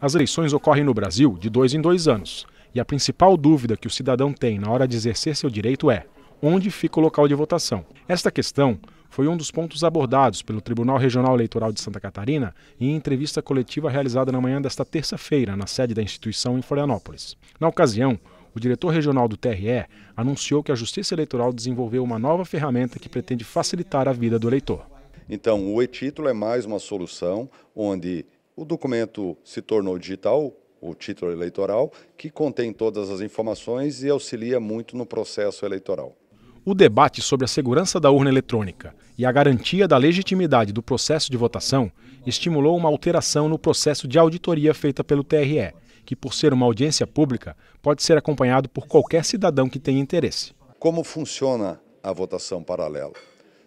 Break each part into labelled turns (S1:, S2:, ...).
S1: As eleições ocorrem no Brasil de dois em dois anos, e a principal dúvida que o cidadão tem na hora de exercer seu direito é: onde fica o local de votação? Esta questão foi um dos pontos abordados pelo Tribunal Regional Eleitoral de Santa Catarina em entrevista coletiva realizada na manhã desta terça-feira, na sede da instituição em Florianópolis. Na ocasião, o diretor regional do TRE anunciou que a Justiça Eleitoral desenvolveu uma nova ferramenta que pretende facilitar a vida do eleitor.
S2: Então, o e-título é mais uma solução onde o documento se tornou digital, o título eleitoral, que contém todas as informações e auxilia muito no processo eleitoral.
S1: O debate sobre a segurança da urna eletrônica e a garantia da legitimidade do processo de votação estimulou uma alteração no processo de auditoria feita pelo TRE, que, por ser uma audiência pública, pode ser acompanhado por qualquer cidadão que
S2: tenha interesse. Como funciona a votação paralela?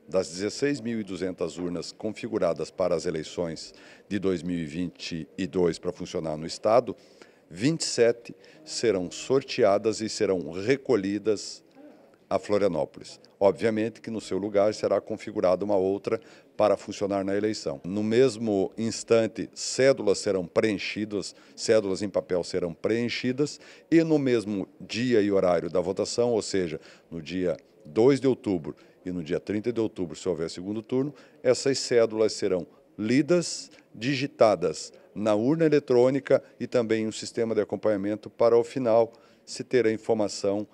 S2: Das 16.200 urnas configuradas para as eleições de 2022 para funcionar no Estado, 27 serão sorteadas e serão recolhidas a Florianópolis. Obviamente que no seu lugar será configurada uma outra para funcionar na eleição. No mesmo instante, cédulas serão preenchidas, cédulas em papel serão preenchidas e no mesmo dia e horário da votação, ou seja, no dia 2 de outubro e no dia 30 de outubro, se houver segundo turno, essas cédulas serão lidas, digitadas na urna eletrônica e também em um sistema de acompanhamento para ao final se ter a informação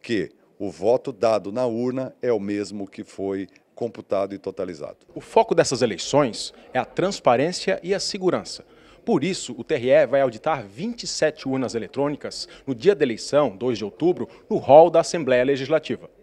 S2: que o voto dado na urna é o mesmo que foi computado e totalizado.
S1: O foco dessas eleições é a transparência e a segurança. Por isso, o TRE vai auditar 27 urnas eletrônicas no dia da eleição, 2 de outubro, no hall da Assembleia Legislativa.